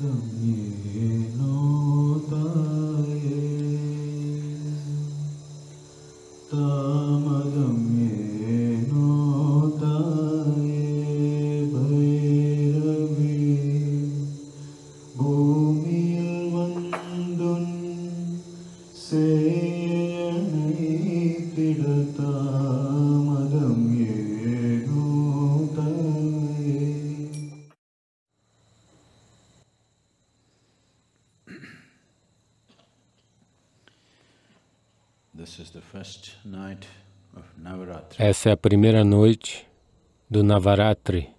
圣女。Essa é a primeira noite do Navaratri.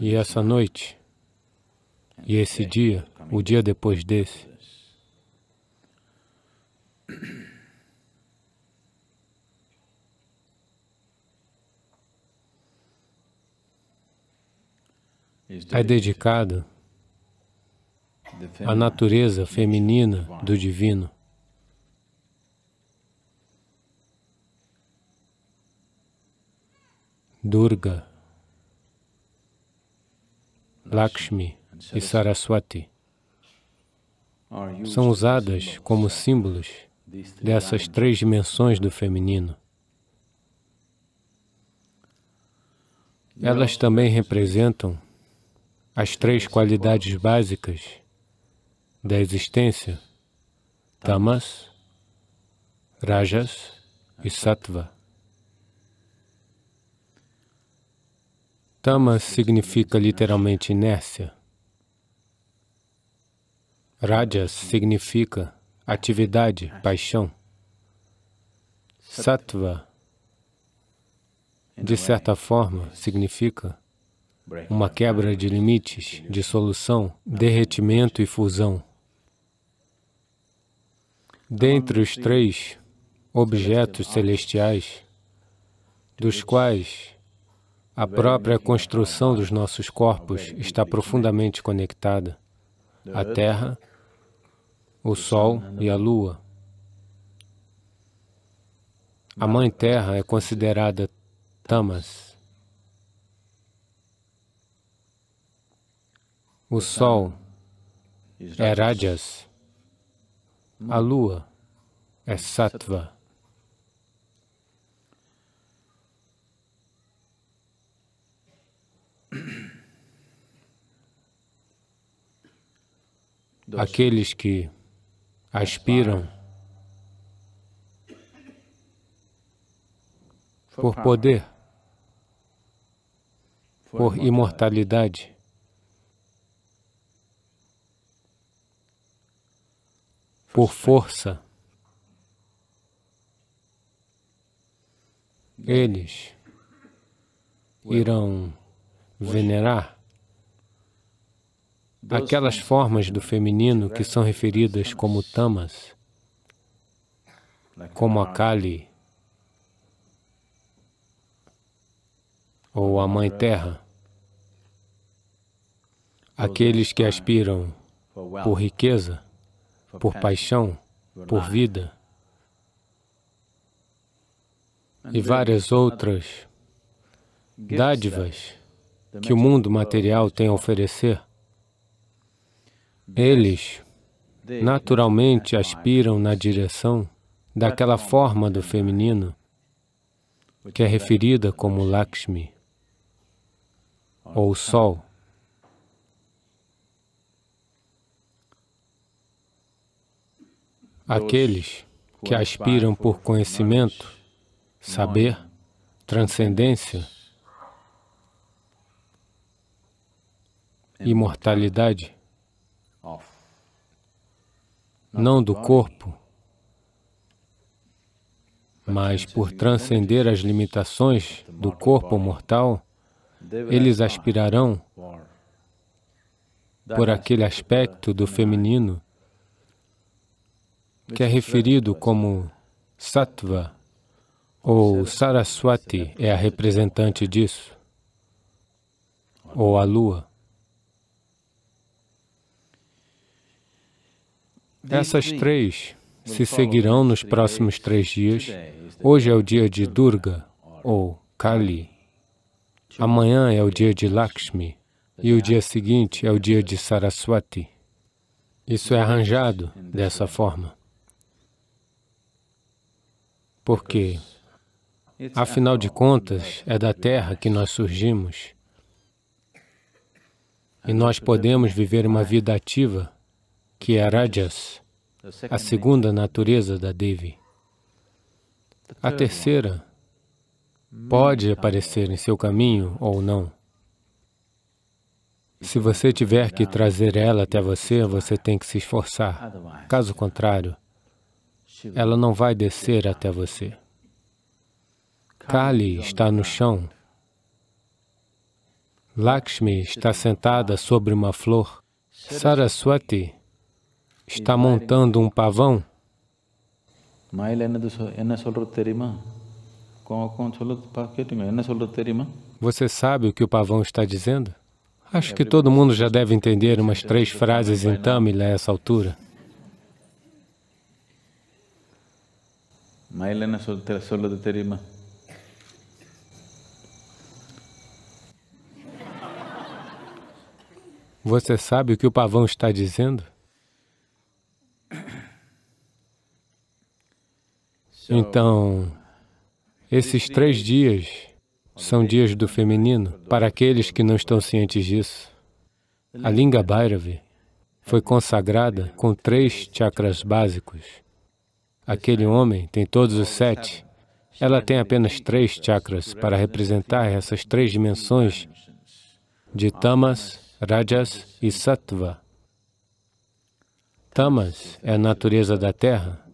E essa noite, e esse dia, o dia depois desse, é dedicado a natureza feminina do divino. Durga, Lakshmi e Saraswati são usadas como símbolos dessas três dimensões do feminino. Elas também representam as três qualidades básicas da existência, tamas, rajas e sattva. Tamas significa literalmente inércia. Rajas significa atividade, paixão. Sattva, de certa forma, significa uma quebra de limites, dissolução, derretimento e fusão. Dentre os três objetos celestiais, dos quais a própria construção dos nossos corpos está profundamente conectada, a Terra, o Sol né? e a Lua. A Mãe Terra é considerada Tamas. O Sol é Rajas. A hum. lua é sattva. Aqueles que aspiram por poder, por imortalidade, por força. Né? Eles irão venerar aquelas formas do feminino que são referidas como tamas, como a Kali ou a Mãe uhum. Terra, aqueles que aspiram por riqueza, por paixão, por vida e várias outras dádivas que o mundo material tem a oferecer, eles naturalmente aspiram na direção daquela forma do feminino que é referida como Lakshmi, ou Sol. Aqueles que aspiram por conhecimento, saber, transcendência, imortalidade, não do corpo, mas por transcender as limitações do corpo mortal, eles aspirarão por aquele aspecto do feminino que é referido como Sattva, ou Saraswati é a representante disso, ou a lua. Essas três se seguirão nos próximos três dias. Hoje é o dia de Durga, ou Kali. Amanhã é o dia de Lakshmi. E o dia seguinte é o dia de Saraswati. Isso é arranjado dessa forma porque, afinal de contas, é da terra que nós surgimos e nós podemos viver uma vida ativa, que é Rajas, a segunda natureza da Devi. A terceira pode aparecer em seu caminho ou não. Se você tiver que trazer ela até você, você tem que se esforçar. Caso contrário, ela não vai descer até você. Kali está no chão. Lakshmi está sentada sobre uma flor. Saraswati está montando um pavão. Você sabe o que o pavão está dizendo? Acho que todo mundo já deve entender umas três frases em Tamil a essa altura. மயில் என்ன சொல் சொல்லுது தெரியுமா Você sabe o que o pavão está dizendo? Então, esses três dias são dias do feminino para aqueles que não estão cientes disso. A linga Bhairavi foi consagrada com três chakras básicos. Aquele homem tem todos os sete. Ela tem apenas três chakras para representar essas três dimensões de tamas, rajas e sattva. Tamas é a natureza da terra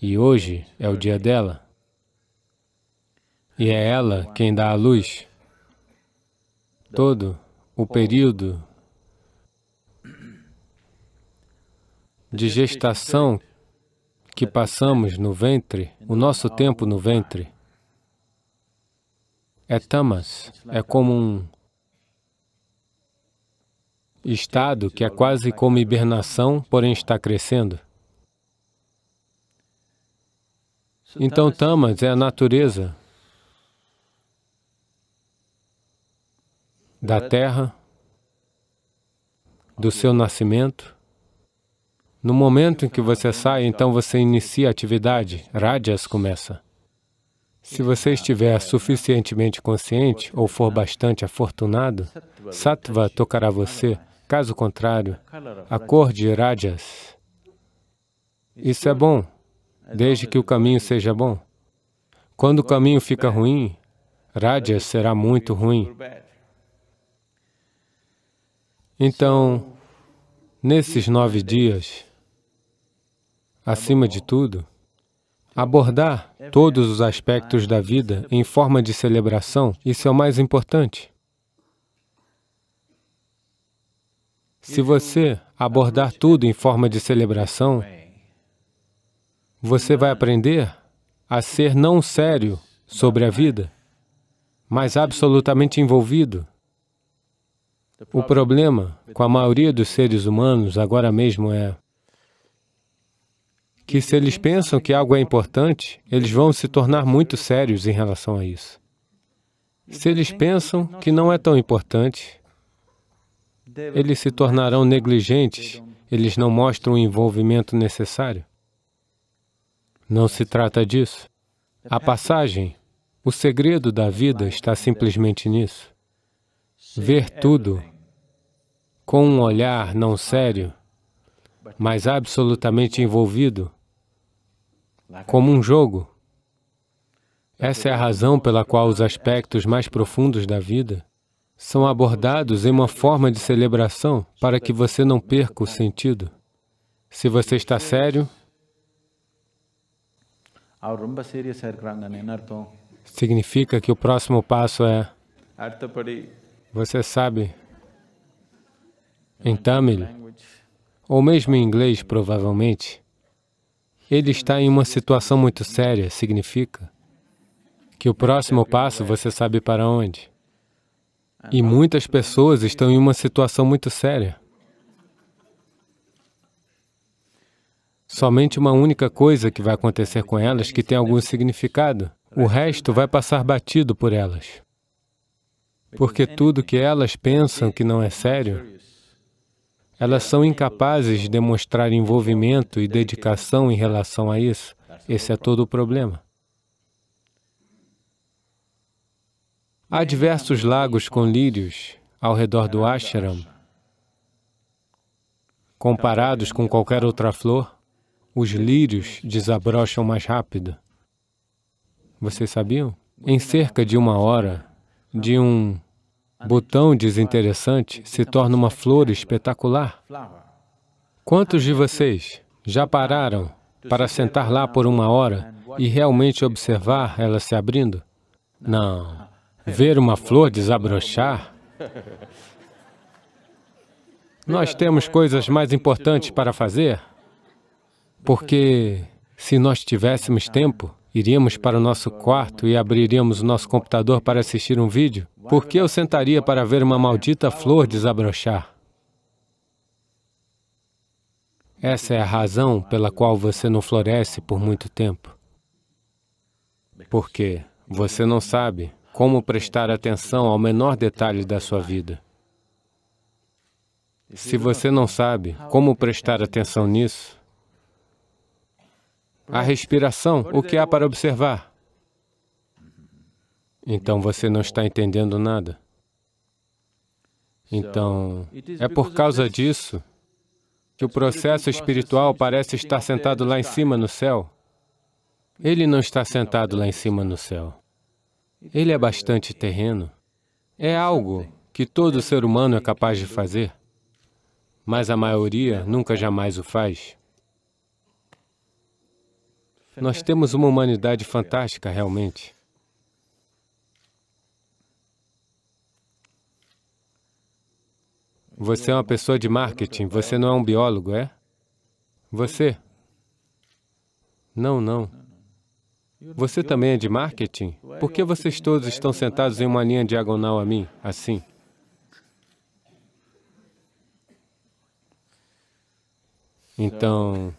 e hoje é o dia dela. E é ela quem dá a luz. Todo o período de gestação que passamos no ventre, o nosso tempo no ventre, é tamas, é como um estado que é quase como hibernação, porém está crescendo. Então, tamas é a natureza da terra, do seu nascimento, no momento em que você sai, então você inicia a atividade, rajas começa. Se você estiver suficientemente consciente ou for bastante afortunado, sattva tocará você, caso contrário, a cor de rajas. Isso é bom, desde que o caminho seja bom. Quando o caminho fica ruim, rajas será muito ruim. Então, nesses nove dias, acima de tudo, abordar todos os aspectos da vida em forma de celebração, isso é o mais importante. Se você abordar tudo em forma de celebração, você vai aprender a ser não sério sobre a vida, mas absolutamente envolvido. O problema com a maioria dos seres humanos agora mesmo é que se eles pensam que algo é importante, eles vão se tornar muito sérios em relação a isso. Se eles pensam que não é tão importante, eles se tornarão negligentes, eles não mostram o envolvimento necessário. Não se trata disso. A passagem, o segredo da vida está simplesmente nisso. Ver tudo com um olhar não sério, mas absolutamente envolvido como um jogo. Essa é a razão pela qual os aspectos mais profundos da vida são abordados em uma forma de celebração para que você não perca o sentido. Se você está sério, ah, significa que o próximo passo é... Você sabe, em Tamil, ou mesmo em inglês, provavelmente, ele está em uma situação muito séria, significa que o próximo passo você sabe para onde. E muitas pessoas estão em uma situação muito séria. Somente uma única coisa que vai acontecer com elas que tem algum significado. O resto vai passar batido por elas. Porque tudo que elas pensam que não é sério elas são incapazes de demonstrar envolvimento e dedicação em relação a isso. Esse é todo o problema. Há diversos lagos com lírios ao redor do ashram. Comparados com qualquer outra flor, os lírios desabrocham mais rápido. Vocês sabiam? Em cerca de uma hora, de um botão desinteressante se torna uma flor espetacular. Quantos de vocês já pararam para sentar lá por uma hora e realmente observar ela se abrindo? Não. Ver uma flor desabrochar? Nós temos coisas mais importantes para fazer, porque se nós tivéssemos tempo, Iríamos para o nosso quarto e abriríamos o nosso computador para assistir um vídeo? Por que eu sentaria para ver uma maldita flor desabrochar? Essa é a razão pela qual você não floresce por muito tempo. Porque você não sabe como prestar atenção ao menor detalhe da sua vida. Se você não sabe como prestar atenção nisso, a respiração, o que há para observar? Então você não está entendendo nada. Então, é por causa disso que o processo espiritual parece estar sentado lá em cima no céu. Ele não está sentado lá em cima no céu. Ele é bastante terreno. É algo que todo ser humano é capaz de fazer, mas a maioria nunca jamais o faz. Nós temos uma humanidade fantástica, realmente. Você é uma pessoa de marketing, você não é um biólogo, é? Você? Não, não. Você também é de marketing? Por que vocês todos estão sentados em uma linha diagonal a mim, assim? Então,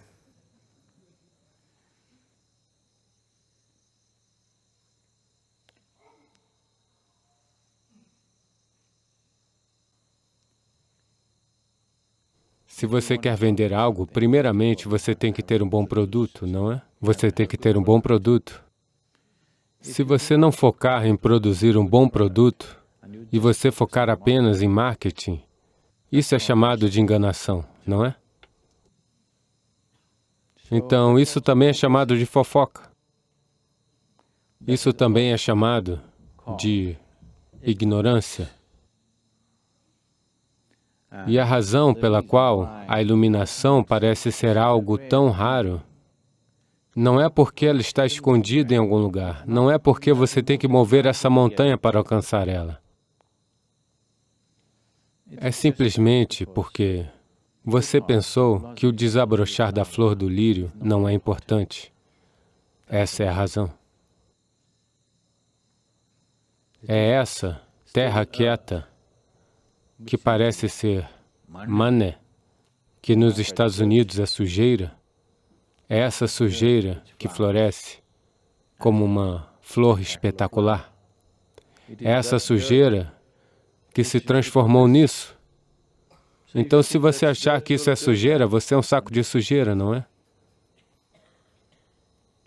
Se você quer vender algo, primeiramente você tem que ter um bom produto, não é? Você tem que ter um bom produto. Se você não focar em produzir um bom produto e você focar apenas em marketing, isso é chamado de enganação, não é? Então, isso também é chamado de fofoca. Isso também é chamado de ignorância. E a razão pela qual a iluminação parece ser algo tão raro não é porque ela está escondida em algum lugar, não é porque você tem que mover essa montanha para alcançar ela. É simplesmente porque você pensou que o desabrochar da flor do lírio não é importante. Essa é a razão. É essa terra quieta que parece ser mané, que nos Estados Unidos é sujeira, é essa sujeira que floresce como uma flor espetacular. É essa sujeira que se transformou nisso. Então, se você achar que isso é sujeira, você é um saco de sujeira, não é?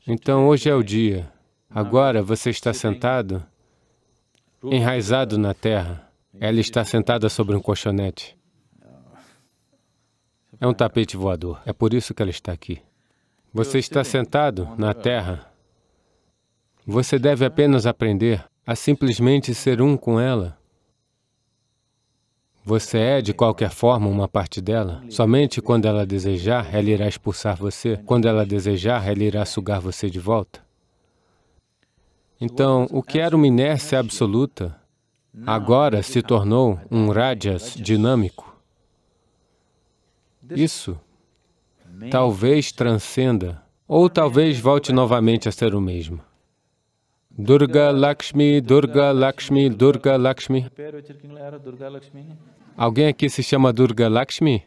Então, hoje é o dia. Agora você está sentado, enraizado na terra. Ela está sentada sobre um colchonete. É um tapete voador. É por isso que ela está aqui. Você está sentado na terra. Você deve apenas aprender a simplesmente ser um com ela. Você é, de qualquer forma, uma parte dela. Somente quando ela desejar, ela irá expulsar você. Quando ela desejar, ela irá sugar você de volta. Então, o que era uma inércia absoluta agora se tornou um rajas dinâmico. Isso talvez transcenda, ou talvez volte novamente a ser o mesmo. Durga Lakshmi, Durga Lakshmi, Durga Lakshmi. Alguém aqui se chama Durga Lakshmi?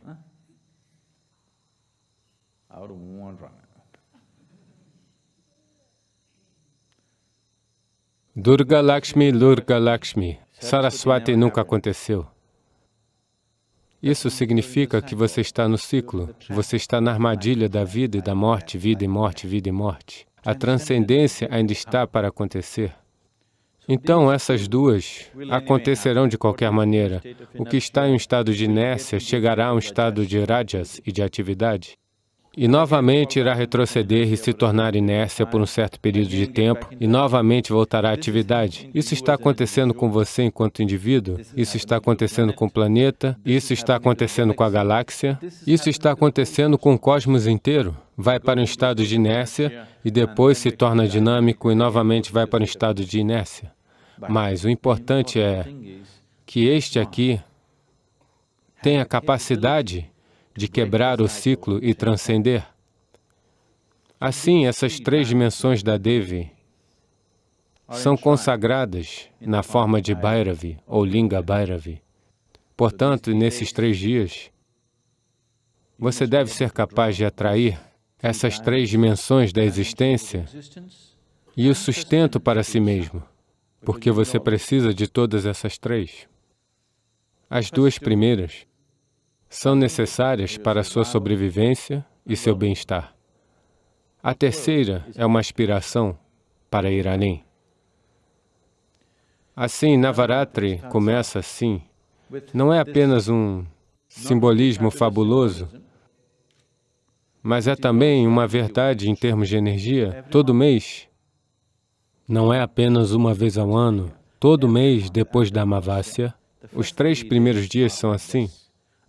Durga Lakshmi, Durga Lakshmi. Saraswati nunca aconteceu. Isso é significa que você está no ciclo, você está na armadilha da vida e da morte, vida e morte, vida e morte. A transcendência ainda tá. está para acontecer. Então, essas duas acontecerão né? de qualquer maneira. O que está em um estado de inércia chegará a um estado de rajas e de atividade e novamente irá retroceder e se tornar inércia por um certo período de tempo, e novamente voltará à atividade. Isso está acontecendo com você enquanto indivíduo, isso está acontecendo com o planeta, isso está acontecendo com a galáxia, isso está acontecendo com o cosmos inteiro vai para um estado de inércia e depois se torna dinâmico e novamente vai para um estado de inércia. Mas o importante é que este aqui tem a capacidade de quebrar o ciclo e transcender. Assim, essas três dimensões da Devi são consagradas na forma de Bhairavi ou Linga Bhairavi. Portanto, nesses três dias, você deve ser capaz de atrair essas três dimensões da existência e o sustento para si mesmo, porque você precisa de todas essas três. As duas primeiras são necessárias para sua sobrevivência e seu bem-estar. A terceira é uma aspiração para ir além. Assim, Navaratri começa assim. Não é apenas um simbolismo fabuloso, mas é também uma verdade em termos de energia. Todo mês, não é apenas uma vez ao ano, todo mês depois da Amavasya, os três primeiros dias são assim.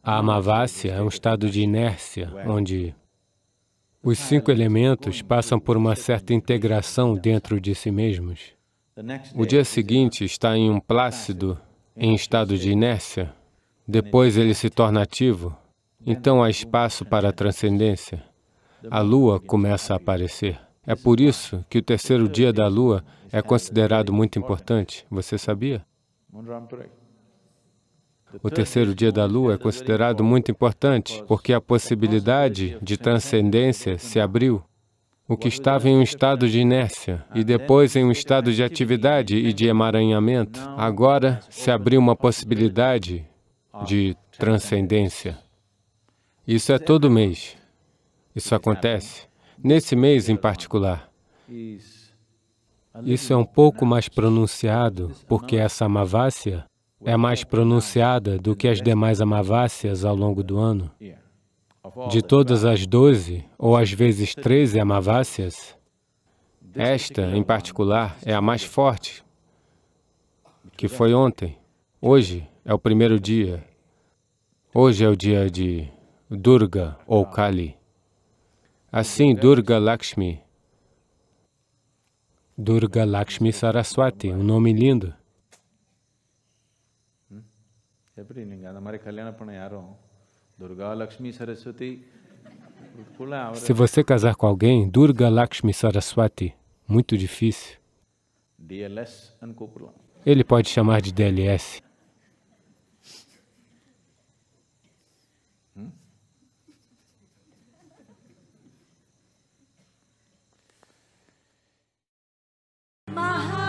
A amavasya é um estado de inércia, onde os cinco elementos passam por uma certa integração dentro de si mesmos. O dia seguinte está em um plácido, em estado de inércia. Depois ele se torna ativo. Então há espaço para a transcendência. A lua começa a aparecer. É por isso que o terceiro dia da lua é considerado muito importante. Você sabia? O terceiro dia da lua é considerado muito importante porque a possibilidade de transcendência se abriu. O que estava em um estado de inércia e depois em um estado de atividade e de emaranhamento, agora se abriu uma possibilidade de transcendência. Isso é todo mês. Isso acontece. Nesse mês em particular, isso é um pouco mais pronunciado, porque essa Amavásia é mais pronunciada do que as demais amavácias ao longo do ano. De todas as doze ou às vezes treze amavácias, esta, em particular, é a mais forte, que foi ontem. Hoje é o primeiro dia. Hoje é o dia de Durga ou Kali. Assim, Durga Lakshmi, Durga Lakshmi Saraswati, um nome lindo. எப்படி நீங்கள் அந்த மாதிரி கல்யாணம் பண்ண யாரும் துர்கா லக்ஷ்மி Saraswati Se você casar com alguém, Durga Lakshmi Saraswati, muito difícil. DLS Ele pode chamar de DLS. Hum?